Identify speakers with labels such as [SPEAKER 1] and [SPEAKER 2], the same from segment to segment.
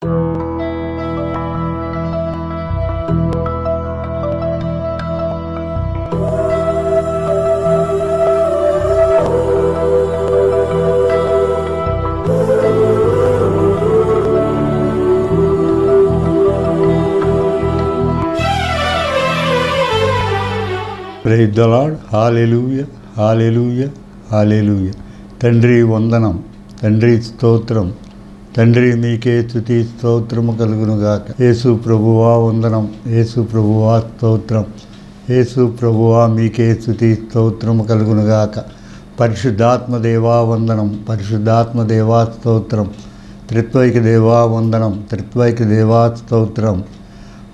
[SPEAKER 1] praise hallelujah hallelujah hallelujah తండ్రి వందనం తండ్రి స్తోత్రం తండ్రి మీకే తుతి స్తోత్రము కలుగునుగాక యేసు ప్రభువా వందనం యేసు ప్రభువా స్తోత్రం యేసు ప్రభువా మీకే తుతి స్తోత్రము కలుగునుగాక పరిశుద్ధాత్మ దేవా వందనం పరిశుద్ధాత్మ దేవా స్తోత్రం త్రిత్వైక దేవా వందనం త్రిత్వైక దేవా స్తోత్రం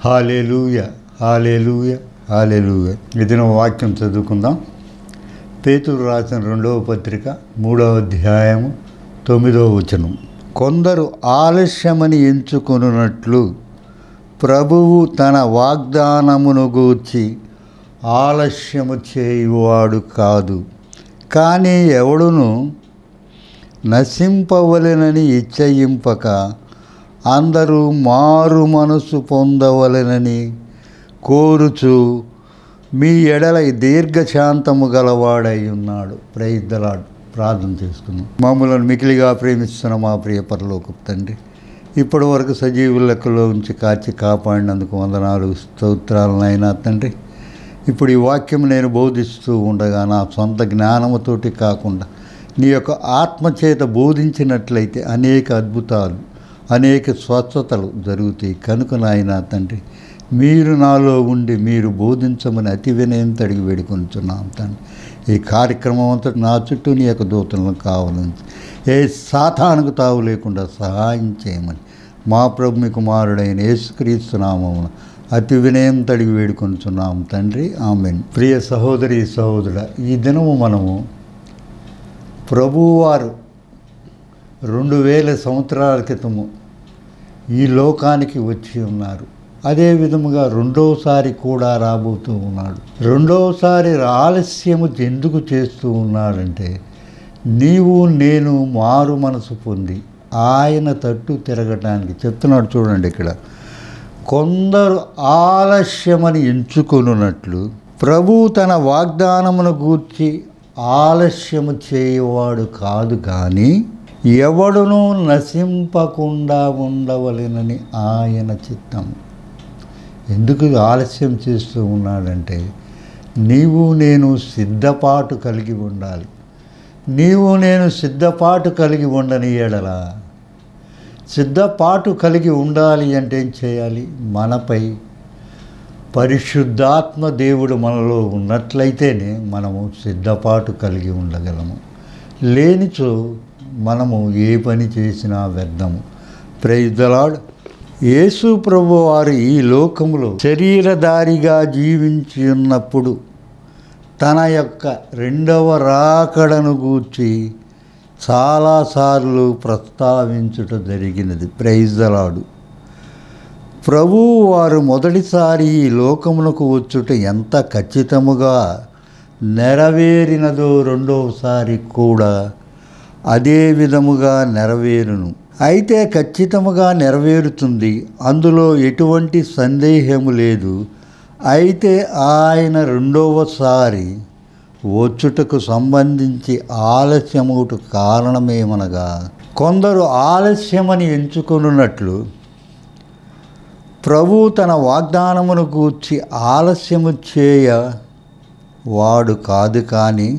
[SPEAKER 1] హాలేలూయ హాలేలూయ హాలేలూయ ఇదిన వాక్యం చదువుకుందాం పేతురు రాసిన రెండవ పత్రిక మూడవ అధ్యాయము తొమ్మిదవ వచనం కొందరు ఆలస్యమని ఎంచుకున్నట్లు ప్రభువు తన వాగ్దానమును గూర్చి ఆలస్యము చేయువాడు కాదు కానీ ఎవడును నశింపవలెనని ఇచ్చయింపక అందరూ మారు మనసు పొందవలెనని కోరుచు మీ ఎడల దీర్ఘశాంతము గలవాడై ఉన్నాడు ప్రైద్దలాడు ప్రార్థన చేసుకున్నాం మామూలుగా మికిలిగా ప్రేమిస్తున్న మా ప్రియ పరలోకపు తండ్రి ఇప్పటి వరకు సజీవుల లెక్కలో ఉంచి కాచి కాపాడినందుకు వందనాలు స్తోత్రాలనైనా తండ్రి ఇప్పుడు ఈ వాక్యం నేను బోధిస్తూ ఉండగా నా సొంత జ్ఞానముతోటి కాకుండా నీ యొక్క ఆత్మచేత బోధించినట్లయితే అనేక అద్భుతాలు అనేక స్వచ్ఛతలు జరుగుతాయి కనుక నాయన తండ్రి మీరు నాలో ఉండి మీరు బోధించమని అతి వినయంతో అడిగి వేడుకొంచున్నాం తండ్రి ఈ కార్యక్రమం అంతా నా చుట్టూ నీ యొక్క దూతలను కావాలని ఏ సాతానికి తావు లేకుండా సహాయం చేయమని మా ప్రభు మీ కుమారుడైన యేసుక్రీస్తునామమున అతి వినయం తడిగి చున్నాము తండ్రి ఆమెన్ ప్రియ సహోదరి సహోదరుడ ఈ దినము మనము ప్రభువారు రెండు వేల సంవత్సరాల క్రితము ఈ లోకానికి వచ్చి ఉన్నారు అదే విధముగా రెండవసారి కూడా రాబోతూ ఉన్నాడు రెండవసారి ఆలస్యము ఎందుకు చేస్తూ ఉన్నాడంటే నీవు నేను మారు మనసు పొంది ఆయన తట్టు తిరగటానికి చెప్తున్నాడు చూడండి ఇక్కడ కొందరు ఆలస్యమని ఎంచుకొనున్నట్లు ప్రభు తన వాగ్దానమును గూర్చి ఆలస్యము చేయవాడు కాదు కానీ ఎవడునూ నశింపకుండా ఉండవలెనని ఆయన చిత్తం ఎందుకు ఆలస్యం చేస్తూ ఉన్నాడంటే నీవు నేను సిద్ధపాటు కలిగి ఉండాలి నీవు నేను సిద్ధపాటు కలిగి ఉండని ఏడలా సిద్ధపాటు కలిగి ఉండాలి అంటే ఏం చేయాలి మనపై పరిశుద్ధాత్మ దేవుడు మనలో ఉన్నట్లయితేనే మనము సిద్ధపాటు కలిగి ఉండగలము లేనిచో మనము ఏ పని చేసినా వ్యర్థము ప్రైజ్ ద యేసు ప్రభు వారు ఈ లోకంలో శరీరధారిగా జీవించి ఉన్నప్పుడు తన యొక్క రెండవ రాకడను గూర్చి చాలాసార్లు ప్రస్తావించటం జరిగినది ప్రైజలాడు ప్రభు వారు మొదటిసారి ఈ లోకమునకు వచ్చుట ఎంత ఖచ్చితముగా నెరవేరినదో రెండవసారి కూడా అదే విధముగా నెరవేరును అయితే ఖచ్చితముగా నెరవేరుతుంది అందులో ఎటువంటి సందేహము లేదు అయితే ఆయన రెండవసారి వచ్చుటకు సంబంధించి ఆలస్యమవుట కారణమేమనగా కొందరు ఆలస్యమని ఎంచుకున్నట్లు ప్రభు తన వాగ్దానమును గూర్చి ఆలస్యము చేయ వాడు కాదు కానీ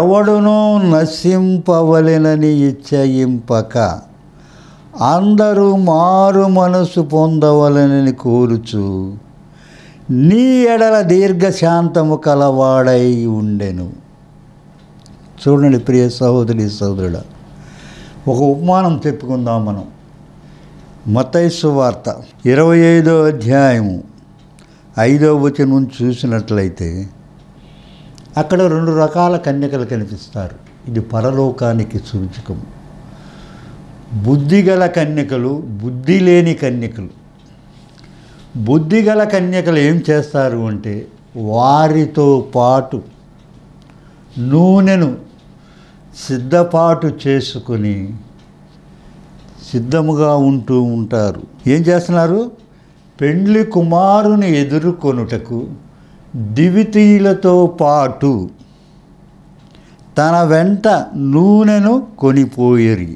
[SPEAKER 1] ఎవడునూ నశింపవలెనని ఇచ్చయింపక అందరూ మారు మనసు పొందవలనని కోరుచు నీ ఎడల దీర్ఘశాంతము కలవాడై ఉండెను చూడండి ప్రియ సహోదరి సహోదరుడ ఒక ఉపమానం చెప్పుకుందాం మనం మతైసు వార్త ఇరవై ఐదో అధ్యాయము ఐదో వచనం చూసినట్లయితే అక్కడ రెండు రకాల కన్యకలు కనిపిస్తారు ఇది పరలోకానికి సూచకము బుద్ధిగల కన్యకలు బుద్ధి లేని కన్యకలు బుద్ధిగల కన్యకలు ఏం చేస్తారు అంటే వారితో పాటు నూనెను సిద్ధపాటు చేసుకుని సిద్ధముగా ఉంటూ ఉంటారు ఏం చేస్తున్నారు పెండ్లి కుమారుని ఎదుర్కొనుటకు ద్వితీయులతో పాటు తన వెంట నూనెను కొనిపోయేరి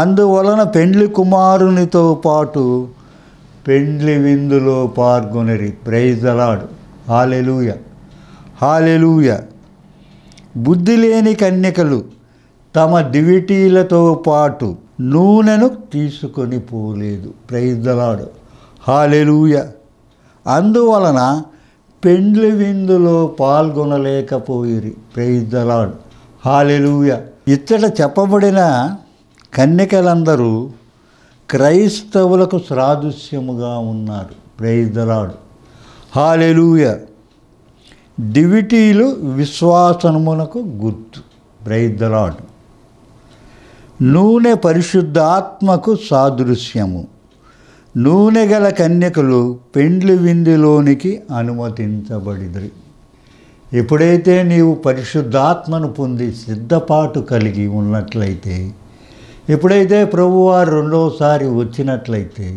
[SPEAKER 1] అందువలన పెండ్లి కుమారునితో పాటు పెండ్లి విందులో పాల్గొనరి ప్రైజలాడు హాలెలూయ హాలెలూయ బుద్ధి లేని కన్యకలు తమ దివిటీలతో పాటు నూనెను తీసుకొని పోలేదు ప్రైజలాడు హాలెలూయ అందువలన పెండ్లి విందులో పాల్గొనలేకపోయిరి ప్రైద్దలాడు హాలెలుయ ఇచ్చట చెప్పబడిన కన్యకలందరూ క్రైస్తవులకు సాదృశ్యముగా ఉన్నారు ప్రైద్దలాడు హాలెలుయ డివిటీలు విశ్వాసములకు గుర్తు ప్రైద్దలాడు నూనె పరిశుద్ధాత్మకు సాదృశ్యము నూనె గల కన్యకలు పెండ్లి విందులోనికి అనుమతించబడిదిరి ఎప్పుడైతే నీవు పరిశుద్ధాత్మను పొంది సిద్ధపాటు కలిగి ఉన్నట్లయితే ఎప్పుడైతే ప్రభువారు రెండోసారి వచ్చినట్లయితే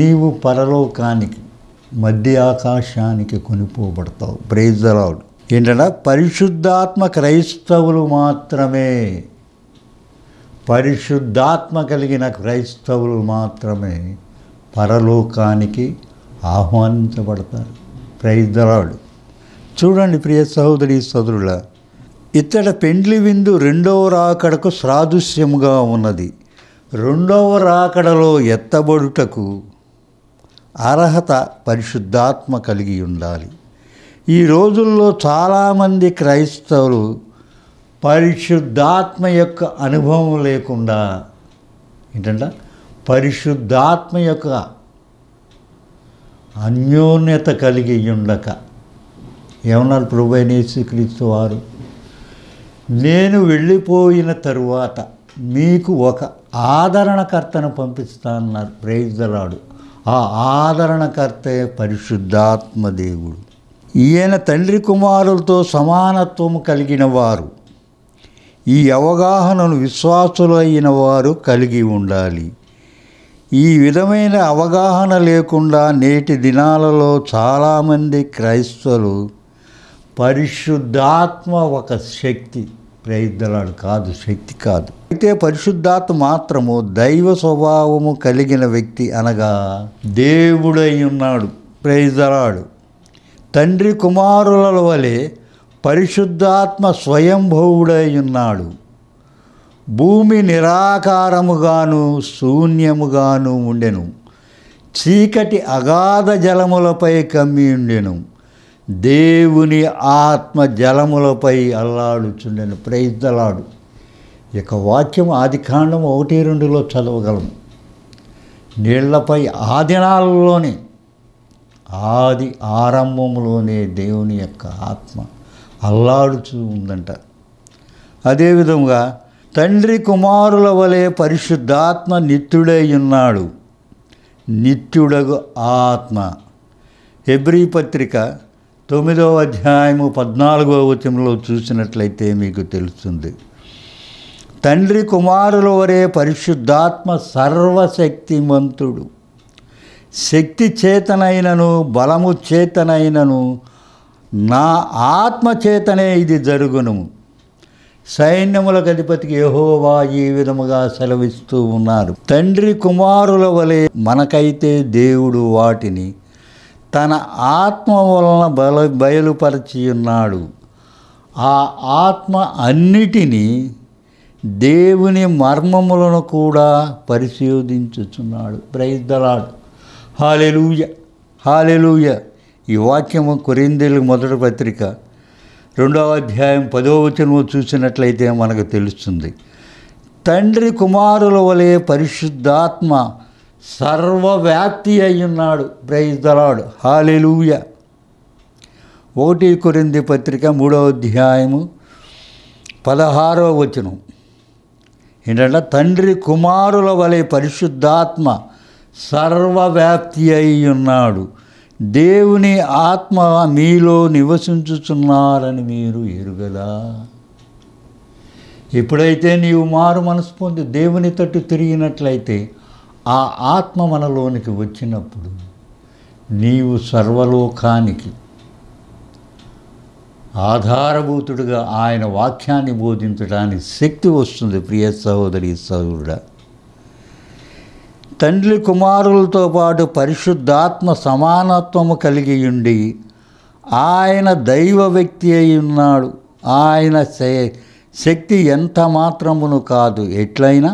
[SPEAKER 1] నీవు పరలోకానికి మధ్య ఆకాశానికి కొనిపోబడతావు ప్రేజలాడు ఏంటంటే పరిశుద్ధాత్మ క్రైస్తవులు మాత్రమే పరిశుద్ధాత్మ కలిగిన క్రైస్తవులు మాత్రమే పరలోకానికి ఆహ్వానించబడతారు ప్రైజ్దరాడు చూడండి ప్రియ సహోదరి సదరుల ఇతడ పెండ్లి విందు రెండవ రాకడకు సాదృశ్యంగా ఉన్నది రెండవ రాకడలో ఎత్తబడుటకు అర్హత పరిశుద్ధాత్మ కలిగి ఉండాలి ఈ రోజుల్లో చాలామంది క్రైస్తవులు పరిశుద్ధాత్మ యొక్క అనుభవం లేకుండా ఏంటంటే పరిశుద్ధాత్మ యొక్క అన్యోన్యత కలిగి ఉండక ఏమన్నారు ప్రభు యేసుక్రీస్తు వారు నేను వెళ్ళిపోయిన తరువాత మీకు ఒక ఆదరణకర్తను పంపిస్తానన్నారు ప్రేజలాడు ఆ ఆదరణకర్తే పరిశుద్ధాత్మ దేవుడు ఈయన తండ్రి కుమారులతో సమానత్వము కలిగిన వారు ఈ అవగాహనను విశ్వాసులైన వారు కలిగి ఉండాలి ఈ విధమైన అవగాహన లేకుండా నేటి దినాలలో చాలామంది క్రైస్తవులు పరిశుద్ధాత్మ ఒక శక్తి ప్రయత్నాడు కాదు శక్తి కాదు అయితే పరిశుద్ధాత్మ మాత్రము దైవ స్వభావము కలిగిన వ్యక్తి అనగా దేవుడై ఉన్నాడు ప్రైజరాడు తండ్రి కుమారుల వలె పరిశుద్ధాత్మ స్వయంభవుడై ఉన్నాడు భూమి నిరాకారముగాను శూన్యముగాను ఉండెను చీకటి అగాధ జలములపై కమ్మి ఉండెను దేవుని ఆత్మ జలములపై అల్లాడుచుండెను ప్రయత్నలాడు ఇక వాక్యం ఆది కాండం ఒకటి రెండులో చదవగలం నీళ్లపై ఆ ఆది ఆరంభంలోనే దేవుని యొక్క ఆత్మ అల్లాడుచు ఉందంట అదేవిధంగా తండ్రి కుమారుల వలె పరిశుద్ధాత్మ నిత్యుడై ఉన్నాడు నిత్యుడగు ఆత్మ ఎబ్రి పత్రిక తొమ్మిదవ అధ్యాయము పద్నాలుగవ వచనంలో చూసినట్లయితే మీకు తెలుస్తుంది తండ్రి కుమారుల వరే పరిశుద్ధాత్మ సర్వశక్తిమంతుడు శక్తి చేతనైనను బలము చేతనైనను నా ఆత్మ చేతనే ఇది జరుగును సైన్యములకు అధిపతికి యహోవా ఈ విధముగా సెలవిస్తూ ఉన్నారు తండ్రి కుమారుల వలె మనకైతే దేవుడు వాటిని తన ఆత్మ వలన బల బయలుపరిచి ఉన్నాడు ఆ ఆత్మ అన్నిటినీ దేవుని మర్మములను కూడా పరిశోధించుచున్నాడు ప్రైద్దలాడు హాలెలూయ హాలెలూయ ఈ వాక్యము కొరిందెలు మొదటి పత్రిక రెండవ అధ్యాయం పదో వచనం చూసినట్లయితే మనకు తెలుస్తుంది తండ్రి కుమారుల వలె పరిశుద్ధాత్మ సర్వవ్యాప్తి ఉన్నాడు ప్రైజ్ దలాడు హాలెలూయ ఒకటి కొరింది పత్రిక మూడవ అధ్యాయము పదహారవ వచనం ఏంటంటే తండ్రి కుమారుల వలె పరిశుద్ధాత్మ సర్వవ్యాప్తి అయి ఉన్నాడు దేవుని ఆత్మ మీలో నివసించుచున్నారని మీరు ఎరుగదా ఎప్పుడైతే నీవు మారు మనసు పొంది దేవుని తట్టు తిరిగినట్లయితే ఆ ఆత్మ మనలోనికి వచ్చినప్పుడు నీవు సర్వలోకానికి ఆధారభూతుడిగా ఆయన వాక్యాన్ని బోధించడానికి శక్తి వస్తుంది ప్రియ సహోదరి సహోదరుడా తండ్రి కుమారులతో పాటు పరిశుద్ధాత్మ సమానత్వము కలిగి ఉండి ఆయన దైవ వ్యక్తి అయి ఉన్నాడు ఆయన శక్తి ఎంత మాత్రమును కాదు ఎట్లయినా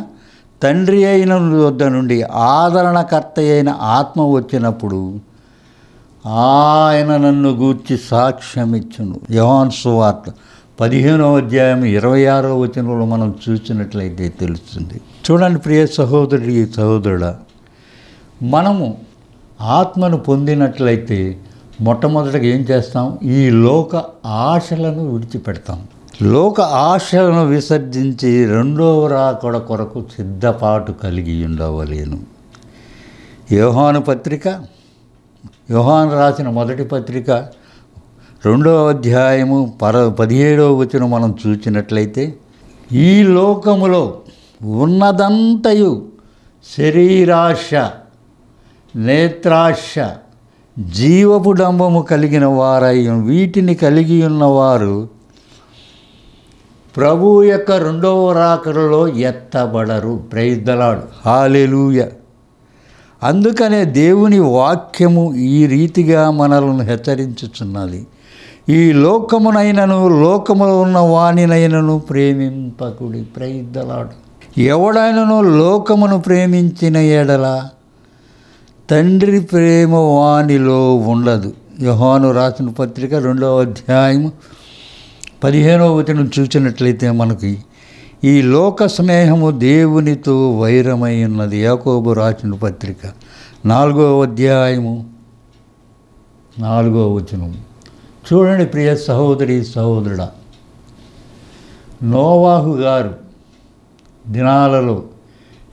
[SPEAKER 1] తండ్రి అయిన వద్ద నుండి ఆదరణకర్త అయిన ఆత్మ వచ్చినప్పుడు ఆయన నన్ను గూర్చి సాక్ష్యం ఇచ్చును యోహాన్ సువార్త పదిహేనో అధ్యాయం ఇరవై ఆరో వచనంలో మనం చూసినట్లయితే తెలుస్తుంది చూడండి ప్రియ సహోదరుడు ఈ సహోదరుడ మనము ఆత్మను పొందినట్లయితే మొట్టమొదటిగా ఏం చేస్తాం ఈ లోక ఆశలను విడిచిపెడతాం లోక ఆశలను విసర్జించి రెండవ రాకడ కొరకు సిద్ధపాటు కలిగి ఉండవలేను యోహాను పత్రిక యోహాను రాసిన మొదటి పత్రిక రెండవ అధ్యాయము పర పదిహేడవ వచనం మనం చూసినట్లయితే ఈ లోకములో ఉన్నదంతయు శరీరాశ నేత్రాశ జీవపు డంబము కలిగిన వారై వీటిని కలిగి ఉన్నవారు ప్రభు యొక్క రెండవ రాకడలో ఎత్తబడరు ప్రయుద్ధలాడు హాలెలూయ అందుకనే దేవుని వాక్యము ఈ రీతిగా మనలను హెచ్చరించుచున్నది ఈ లోకమునైనను లోకములో ఉన్న వాణినైనను ప్రేమింపకుడి ప్రయుద్ధలాడు ఎవడైనను లోకమును ప్రేమించిన ఎడల తండ్రి ప్రేమ వాణిలో ఉండదు యహోను రాసిన పత్రిక రెండవ అధ్యాయం పదిహేనవ వచనం చూసినట్లయితే మనకి ఈ లోక స్నేహము దేవునితో వైరమై ఉన్నది యాకోబు రాసిన పత్రిక నాలుగో అధ్యాయము నాలుగో వచనం చూడండి ప్రియ సహోదరి సహోదరుడ నోవాహు గారు దినాలలో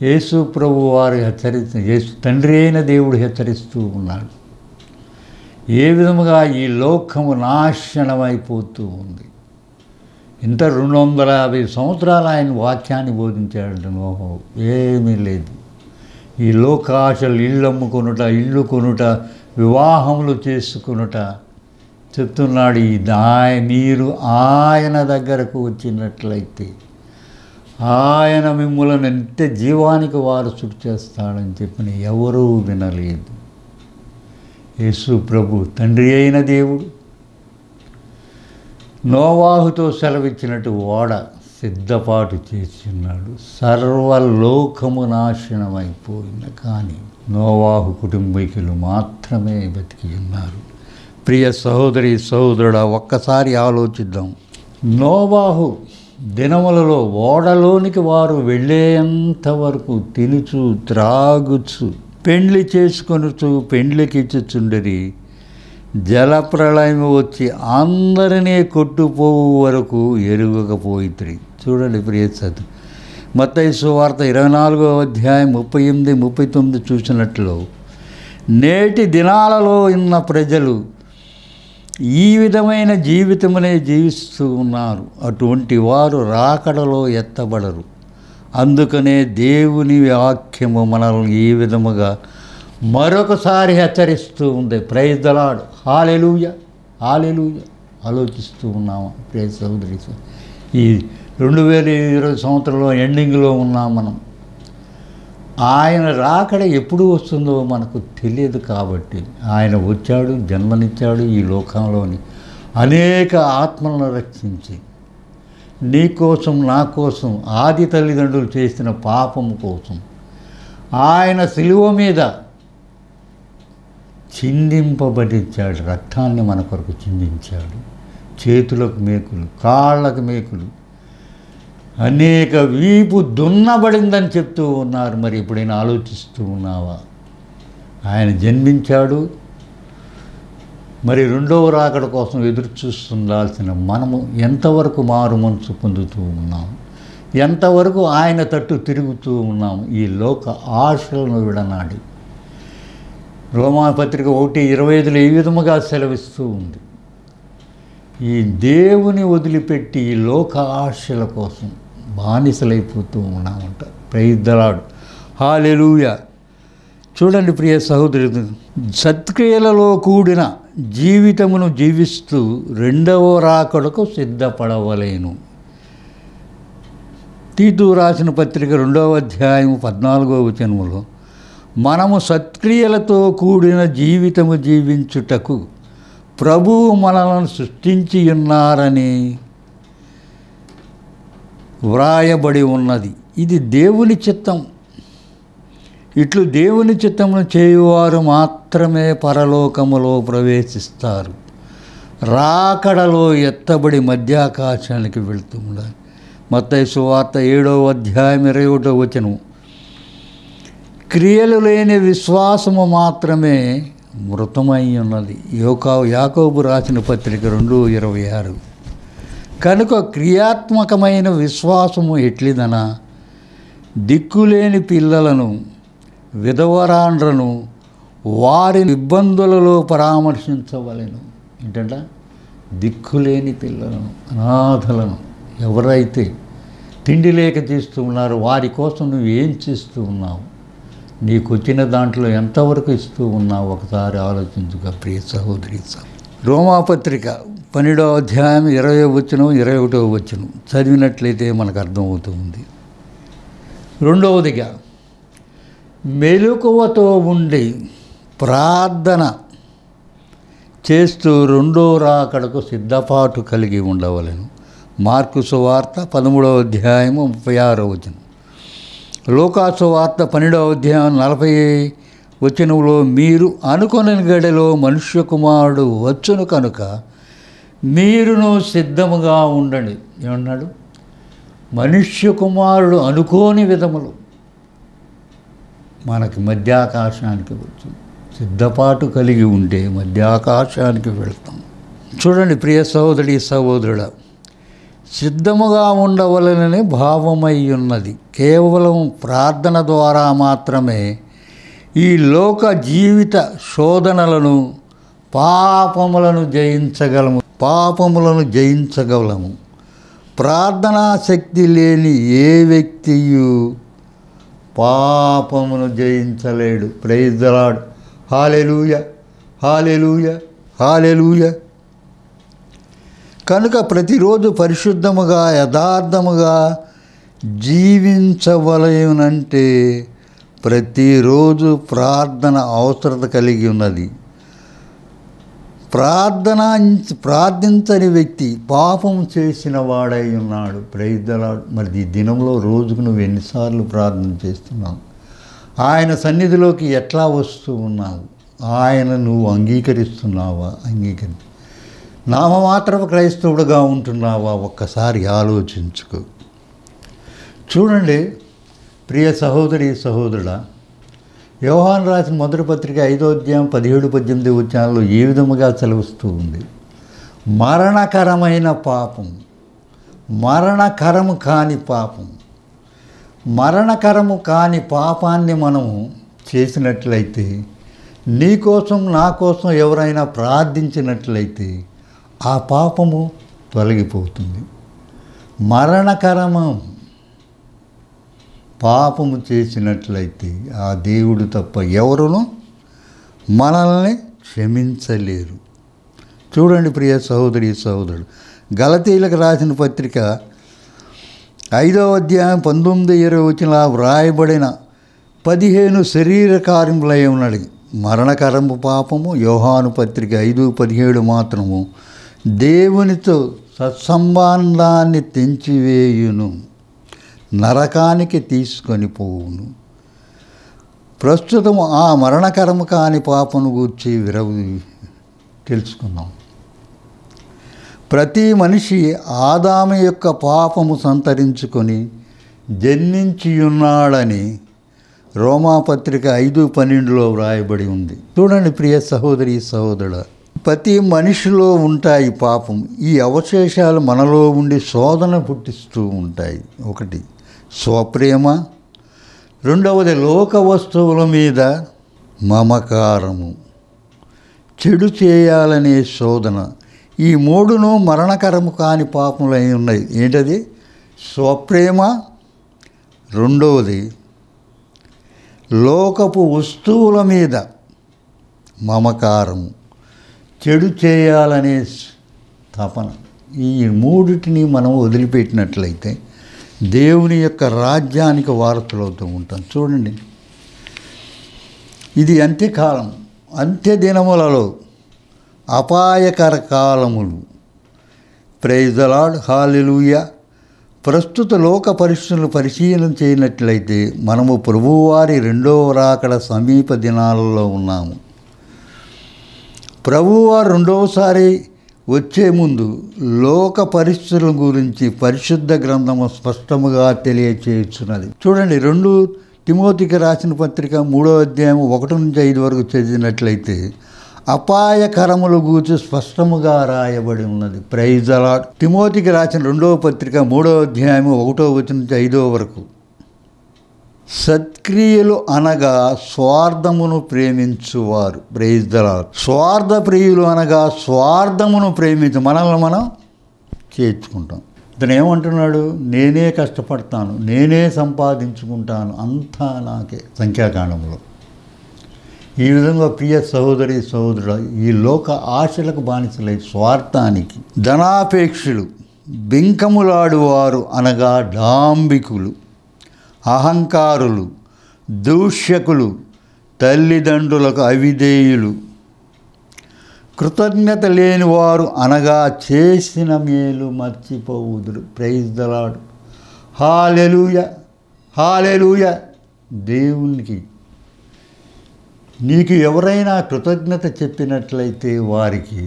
[SPEAKER 1] యేసు ప్రభు వారు హెచ్చరి యేసు తండ్రి అయిన దేవుడు హెచ్చరిస్తూ ఉన్నాడు ఏ విధముగా ఈ లోకము నాశనమైపోతూ ఉంది ఇంత రెండు వందల యాభై సంవత్సరాలు ఆయన వాక్యాన్ని బోధించాడు నోహో ఏమీ లేదు ఈ లోకాశలు ఇళ్ళు అమ్ముకొనుట ఇల్లు కొనుట వివాహములు చేసుకునుట చెప్తున్నాడు ఈ దాయ మీరు ఆయన దగ్గరకు వచ్చినట్లయితే ఆయన మిమ్మల్ని నిత్య జీవానికి వారసుడు చేస్తాడని చెప్పిన ఎవరూ వినలేదు యేసు ప్రభు తండ్రి అయిన దేవుడు నోవాహుతో సెలవిచ్చినట్టు ఓడ సిద్ధపాటు చేస్తున్నాడు సర్వలోకము నాశనమైపోయిన కానీ నోవాహు కుటుంబీకులు మాత్రమే బతికి ఉన్నారు ప్రియ సహోదరి సహోదరుడు ఒక్కసారి ఆలోచిద్దాం నోవాహు దినములలో ఓడలోనికి వారు వెళ్ళేంత వరకు తినుచు త్రాగుచు పెండ్లి చేసుకొనుచు పెండ్లికిచ్చుచుండరి జలప్రళయం వచ్చి అందరినీ కొట్టుపోవు వరకు ఎరుగకపోయిత్రి చూడండి ప్రియసత్ మత్తైసు వార్త ఇరవై నాలుగో అధ్యాయం ముప్పై ఎనిమిది ముప్పై తొమ్మిది చూసినట్లు నేటి దినాలలో ఉన్న ప్రజలు ఈ విధమైన జీవితమునే జీవిస్తూ ఉన్నారు అటువంటి వారు రాకడలో ఎత్తబడరు అందుకనే దేవుని వాక్యము మనల్ని ఈ విధముగా మరొకసారి హెచ్చరిస్తూ ఉంది ప్రైజ్ ప్రైదలాడు హాలెలుయ హాలెలుయ ఆలోచిస్తూ ఉన్నాము ప్రైజ్ ఈ రెండు వేల ఇరవై సంవత్సరంలో ఎండింగ్లో ఉన్నాం మనం ఆయన రాకడ ఎప్పుడు వస్తుందో మనకు తెలియదు కాబట్టి ఆయన వచ్చాడు జన్మనిచ్చాడు ఈ లోకంలోని అనేక ఆత్మలను రక్షించి నీ కోసం నా కోసం ఆది తల్లిదండ్రులు చేసిన పాపం కోసం ఆయన సిలువ మీద చిందింపబడించాడు రక్తాన్ని మన కొరకు చిందించాడు చేతులకు మేకులు కాళ్ళకు మేకులు అనేక వీపు దున్నబడిందని చెప్తూ ఉన్నారు మరి ఇప్పుడైనా ఆలోచిస్తూ ఉన్నావా ఆయన జన్మించాడు మరి రెండవ రాకడ కోసం ఎదురు చూస్తుండాల్సిన మనము ఎంతవరకు మారు మనసు పొందుతూ ఉన్నాం ఎంతవరకు ఆయన తట్టు తిరుగుతూ ఉన్నాము ఈ లోక ఆశలను విడనాడి రోమాపత్రిక ఒకటి ఇరవై ఐదులో ఈ విధముగా సెలవిస్తూ ఉంది ఈ దేవుని వదిలిపెట్టి ఈ లోక ఆశల కోసం బానిసలైపోతూ ఉన్నామంట ప్రయిద్దలాడు హాలెలూయ చూడండి ప్రియ సహోదరి సత్క్రియలలో కూడిన జీవితమును జీవిస్తూ రెండవ రాకడకు సిద్ధపడవలేను తీతు రాసిన పత్రిక రెండవ అధ్యాయం పద్నాలుగో వచనములో మనము సత్క్రియలతో కూడిన జీవితము జీవించుటకు ప్రభువు మనలను సృష్టించి ఉన్నారని వ్రాయబడి ఉన్నది ఇది దేవుని చిత్తం ఇట్లు దేవుని చిత్తమును చేయువారు మాత్రమే పరలోకములో ప్రవేశిస్తారు రాకడలో ఎత్తబడి మధ్యాకాశానికి ఉండాలి మత్తైసు వార్త ఏడవ అధ్యాయం ఇరవై ఒకటో వచనం క్రియలు లేని విశ్వాసము మాత్రమే మృతమై ఉన్నది యోకా యాకోబు రాసిన పత్రిక రెండు ఇరవై ఆరు కనుక క్రియాత్మకమైన విశ్వాసము ఎట్లిదనా దిక్కులేని పిల్లలను విధవరాండ్రను వారి ఇబ్బందులలో పరామర్శించవలను ఏంటంట దిక్కులేని పిల్లలను అనాథలను ఎవరైతే తిండి లేక చేస్తూ ఉన్నారు వారి కోసం నువ్వు ఏం చేస్తూ ఉన్నావు నీకు వచ్చిన దాంట్లో ఎంతవరకు ఇస్తూ ఉన్నావు ఒకసారి ఆలోచించుగా ప్రియ సహోదరి రోమాపత్రిక పన్నెండవ అధ్యాయం ఇరవై వచ్చనం ఇరవై ఒకటో వచ్చనం చదివినట్లయితే మనకు అర్థమవుతుంది రెండవదిగా మెలుకువతో ఉండి ప్రార్థన చేస్తూ రెండో రాకడకు సిద్ధపాటు కలిగి ఉండవలను మార్కు సువార్త పదమూడవ అధ్యాయము ముప్పై ఆరో వచనం లోకాసు వార్త పన్నెండవ అధ్యాయం నలభై వచనంలో మీరు అనుకుని గడిలో మనుష్య కుమారుడు వచ్చును కనుక మీరును సిద్ధముగా ఉండండి ఏమన్నాడు మనుష్య కుమారుడు అనుకోని విధములు మనకి మధ్యాకాశానికి వచ్చింది సిద్ధపాటు కలిగి ఉంటే మధ్యాకాశానికి వెళ్తాం చూడండి ప్రియ సహోదరి సహోదరుడ సిద్ధముగా ఉండవలనని భావమై ఉన్నది కేవలం ప్రార్థన ద్వారా మాత్రమే ఈ లోక జీవిత శోధనలను పాపములను జయించగలము పాపములను జయించగలము ప్రార్థనా శక్తి లేని ఏ వ్యక్తియు పాపమును జయించలేడు ప్రైజ్లాడు హాలెలూయ హాలెలూయ హాలెలూయ కనుక ప్రతిరోజు పరిశుద్ధముగా యథార్థముగా జీవించవలయనంటే ప్రతిరోజు ప్రార్థన అవసరత కలిగి ఉన్నది ప్రార్థన ప్రార్థించని వ్యక్తి పాపం చేసిన వాడై ఉన్నాడు ప్రైద్దలాడు మరి ఈ దినంలో రోజుకు నువ్వు ఎన్నిసార్లు ప్రార్థన చేస్తున్నావు ఆయన సన్నిధిలోకి ఎట్లా వస్తూ ఉన్నావు ఆయన నువ్వు అంగీకరిస్తున్నావా అంగీకరి నామమాత్రపు క్రైస్తవుడుగా ఉంటున్నావా ఒక్కసారి ఆలోచించుకో చూడండి ప్రియ సహోదరి సహోదరుడా వ్యవహాన్ రాసిన మొదటి పత్రిక ఐదో అధ్యాయం పదిహేడు పద్దెనిమిది వచనాల్లో ఏ విధముగా సెలవుస్తూ ఉంది మరణకరమైన పాపం మరణకరము కాని పాపం మరణకరము కాని పాపాన్ని మనము చేసినట్లయితే నీ కోసం నా కోసం ఎవరైనా ప్రార్థించినట్లయితే ఆ పాపము తొలగిపోతుంది మరణకరము పాపము చేసినట్లయితే ఆ దేవుడు తప్ప ఎవరునూ మనల్ని క్షమించలేరు చూడండి ప్రియ సహోదరి సహోదరుడు గలతీలకు రాసిన పత్రిక ఐదవ అధ్యాయం పంతొమ్మిది ఇరవై వచ్చిన వ్రాయబడిన పదిహేను శరీర కార్యములై ఉన్నది మరణకరంపు పాపము యోహాను పత్రిక ఐదు పదిహేడు మాత్రము దేవునితో సత్సంబంధాన్ని తెంచివేయును నరకానికి తీసుకొని పోవును ప్రస్తుతం ఆ మరణకరము కాని పాపను గూర్చి విరవు తెలుసుకుందాం ప్రతి మనిషి ఆదాము యొక్క పాపము సంతరించుకొని జన్మించియున్నాడని రోమాపత్రిక ఐదు పన్నెండులో వ్రాయబడి ఉంది చూడండి ప్రియ సహోదరి సహోదరుల ప్రతి మనిషిలో ఉంటాయి పాపం ఈ అవశేషాలు మనలో ఉండి శోధన పుట్టిస్తూ ఉంటాయి ఒకటి స్వప్రేమ రెండవది లోక వస్తువుల మీద మమకారము చెడు చేయాలనే శోధన ఈ మూడును మరణకరము కాని పాపములై ఉన్నాయి ఏంటది స్వప్రేమ రెండవది లోకపు వస్తువుల మీద మమకారము చెడు చేయాలనే తపన ఈ మూడిటిని మనం వదిలిపెట్టినట్లయితే దేవుని యొక్క రాజ్యానికి అవుతూ ఉంటాం చూడండి ఇది అంత్యకాలం అంత్య దినములలో అపాయకర కాలములు ప్రైజలాడ్ హాలిలుయ ప్రస్తుత లోక పరిస్థితులు పరిశీలన చేయనట్లయితే మనము ప్రభువారి రెండవ రాకడ సమీప దినాలలో ఉన్నాము ప్రభువారు రెండవసారి వచ్చే ముందు లోక పరిస్థితుల గురించి పరిశుద్ధ గ్రంథము స్పష్టముగా తెలియచేస్తున్నది చూడండి రెండు తిమోతికి రాసిన పత్రిక మూడో అధ్యాయం ఒకటి నుంచి ఐదు వరకు చదివినట్లయితే అపాయకరముల గూర్చి స్పష్టముగా రాయబడి ఉన్నది ప్రైజ్ అలాట్ తిమోతికి రాసిన రెండవ పత్రిక మూడో అధ్యాయం ఒకటో వచ్చి నుంచి ఐదో వరకు సత్క్రియలు అనగా స్వార్థమును ప్రేమించువారు ప్రేయిద్దరా స్వార్థ ప్రియులు అనగా స్వార్థమును ప్రేమించు మనల్ని మనం చేర్చుకుంటాం ఇతను ఏమంటున్నాడు నేనే కష్టపడతాను నేనే సంపాదించుకుంటాను అంతా నాకే సంఖ్యాకాండంలో ఈ విధంగా ప్రియ సహోదరి సహోదరుడు ఈ లోక ఆశలకు బానిసలై స్వార్థానికి ధనాపేక్షులు బింకములాడువారు అనగా డాంబికులు అహంకారులు దూష్యకులు తల్లిదండ్రులకు అవిధేయులు కృతజ్ఞత లేని వారు అనగా చేసిన మేలు మర్చిపోవుదురు ప్రైజ్ దలాడు హాలెలుయ హాలెలుయ దేవునికి నీకు ఎవరైనా కృతజ్ఞత చెప్పినట్లయితే వారికి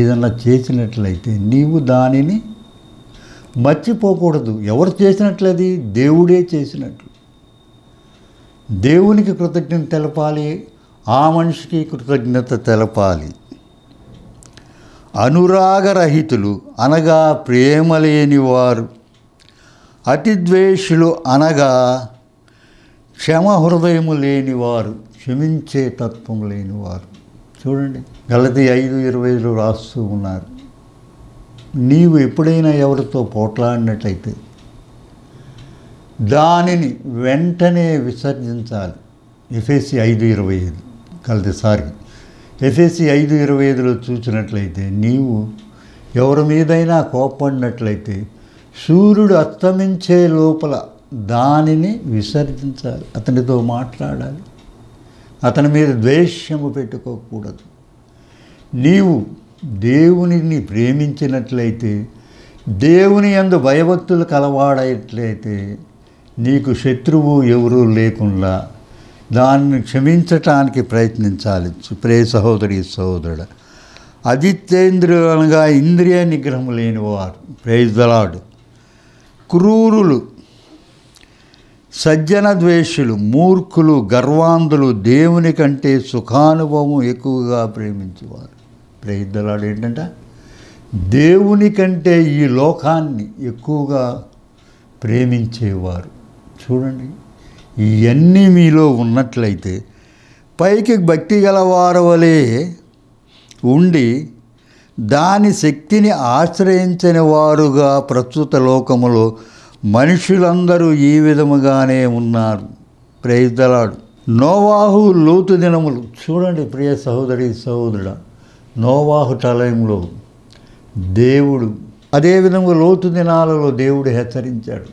[SPEAKER 1] ఏదన్నా చేసినట్లయితే నీవు దానిని మర్చిపోకూడదు ఎవరు చేసినట్లది దేవుడే చేసినట్లు దేవునికి కృతజ్ఞత తెలపాలి ఆ మనిషికి కృతజ్ఞత తెలపాలి అనురాగరహితులు అనగా ప్రేమ లేనివారు అతిద్వేషులు అనగా క్షమ హృదయము లేనివారు క్షమించే తత్వం లేనివారు చూడండి గలతి ఐదు ఇరవైలో రాస్తూ ఉన్నారు నీవు ఎప్పుడైనా ఎవరితో పోట్లాడినట్లయితే దానిని వెంటనే విసర్జించాలి ఎఫ్ఎస్సి ఐదు ఇరవై ఐదు సారి ఎఫ్ఎస్సి ఐదు ఇరవై ఐదులో చూసినట్లయితే నీవు ఎవరి మీదైనా కోపడినట్లయితే సూర్యుడు అస్తమించే లోపల దానిని విసర్జించాలి అతనితో మాట్లాడాలి అతని మీద ద్వేషము పెట్టుకోకూడదు నీవు దేవునిని ప్రేమించినట్లయితే దేవుని ఎందు భయభక్తులు కలవాడేట్లయితే నీకు శత్రువు ఎవరూ లేకుండా దాన్ని క్షమించటానికి ప్రయత్నించాలి ప్రే సహోదరి సహోదరుడు అనగా ఇంద్రియ నిగ్రహం లేనివారు ప్రేజలాడు క్రూరులు సజ్జన ద్వేషులు మూర్ఖులు గర్వాంధులు దేవుని కంటే సుఖానుభవం ఎక్కువగా ప్రేమించేవారు ప్రయత్నాలు ఏంటంటే దేవుని కంటే ఈ లోకాన్ని ఎక్కువగా ప్రేమించేవారు చూడండి ఇవన్నీ మీలో ఉన్నట్లయితే పైకి భక్తి గలవారవలే ఉండి దాని శక్తిని ఆశ్రయించని వారుగా ప్రస్తుత లోకములో మనుషులందరూ ఈ విధముగానే ఉన్నారు ప్రయుద్ధలాడు నోవాహు లోతు దినములు చూడండి ప్రియ సహోదరి సహోదరుడా నోవాహు తలయంలో దేవుడు అదేవిధంగా లోతు దినాలలో దేవుడు హెచ్చరించాడు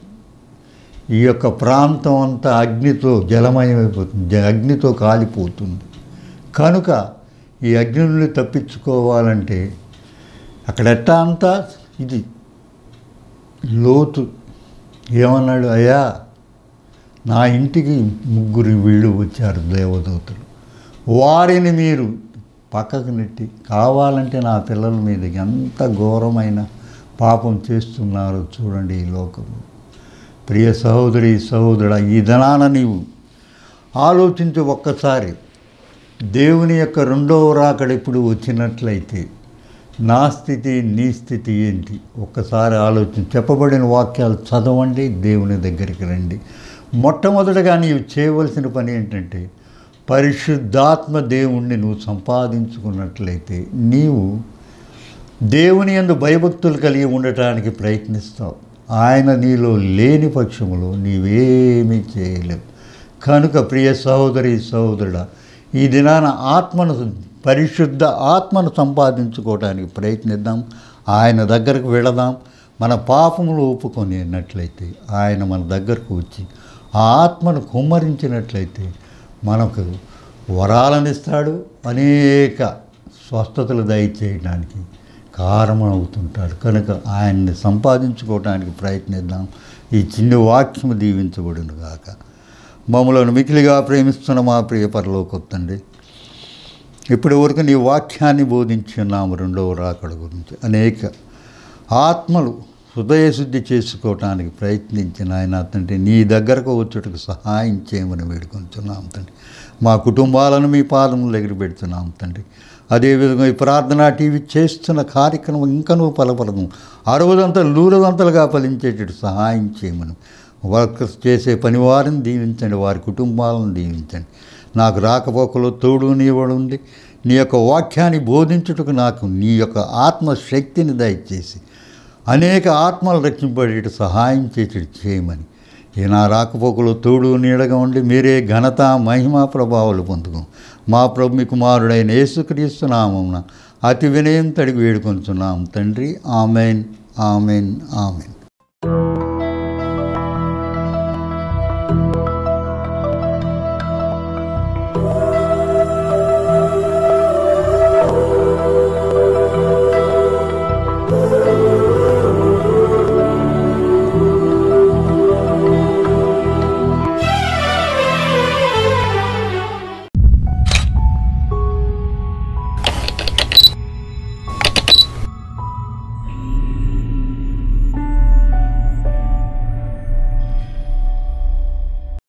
[SPEAKER 1] ఈ యొక్క ప్రాంతం అంతా అగ్నితో జలమయమైపోతుంది అగ్నితో కాలిపోతుంది కనుక ఈ అగ్ని నుండి తప్పించుకోవాలంటే ఎట్టా అంతా ఇది లోతు ఏమన్నాడు అయ్యా నా ఇంటికి ముగ్గురు వీళ్ళు వచ్చారు దేవదూతలు వారిని మీరు పక్కకు నెట్టి కావాలంటే నా పిల్లల మీద ఎంత ఘోరమైన పాపం చేస్తున్నారు చూడండి ఈ లోకము ప్రియ సహోదరి సహోదరుడు ఈ ధనాన నీవు ఆలోచించి ఒక్కసారి దేవుని యొక్క రెండవ రాకడ ఇప్పుడు వచ్చినట్లయితే నా స్థితి నీ స్థితి ఏంటి ఒక్కసారి ఆలోచించి చెప్పబడిన వాక్యాలు చదవండి దేవుని దగ్గరికి రండి మొట్టమొదటగా నీవు చేయవలసిన పని ఏంటంటే పరిశుద్ధాత్మ దేవుణ్ణి నువ్వు సంపాదించుకున్నట్లయితే నీవు దేవుని ఎందు భయభక్తులు కలిగి ఉండటానికి ప్రయత్నిస్తావు ఆయన నీలో లేని పక్షంలో నీవేమీ చేయలేవు కనుక ప్రియ సహోదరి సహోదరుడ ఈ దినాన ఆత్మను పరిశుద్ధ ఆత్మను సంపాదించుకోవడానికి ప్రయత్నిద్దాం ఆయన దగ్గరకు వెళదాం మన పాపములు ఒప్పుకొనినట్లయితే ఆయన మన దగ్గరకు వచ్చి ఆ ఆత్మను కుమ్మరించినట్లయితే మనకు వరాలను ఇస్తాడు అనేక స్వస్థతలు దయచేయడానికి కారణమవుతుంటాడు కనుక ఆయన్ని సంపాదించుకోవడానికి ప్రయత్నిద్దాం ఈ చిన్న వాక్యం దీవించబడును గాక మమ్మలను మికిలిగా ప్రేమిస్తున్న మా ప్రియ పరలోకొత్తండి ఇప్పటి వరకు నీ వాక్యాన్ని బోధించి ఉన్నాము రెండవ రాకడ గురించి అనేక ఆత్మలు హృదయశుద్ధి చేసుకోవటానికి ప్రయత్నించిన ఆయన తండ్రి నీ దగ్గరకు వచ్చుటకు సహాయం చేయమని వేడుకొంచున్నాం తండ్రి మా కుటుంబాలను మీ పాదములు దగ్గర పెడుతున్నాం తండ్రి అదేవిధంగా ఈ ప్రార్థనా టీవీ చేస్తున్న కార్యక్రమం ఇంకనూ ఫలపడదు అరవదంతలు లూరదంతలుగా ఫలించేటట్టు సహాయం చేయమని వర్క్ చేసే పని వారిని దీవించండి వారి కుటుంబాలను దీవించండి నాకు రాకపోకలో తోడు నీవడుండి నీ యొక్క వాక్యాన్ని బోధించుటకు నాకు నీ యొక్క ఆత్మశక్తిని దయచేసి అనేక ఆత్మలు రక్షింపడేటి సహాయం చేసేటి చేయమని ఈ నా రాకపోకలు తోడు నీడగా ఉండి మీరే ఘనత మహిమ ప్రభావాలు పొందుకు మా ప్రభు మీ కుమారుడైన యేసుక్రీస్తు నామం అతి వినయం తడిగి వేడుకొంచున్నాం తండ్రి ఆమెన్ ఆమెన్ ఆమెన్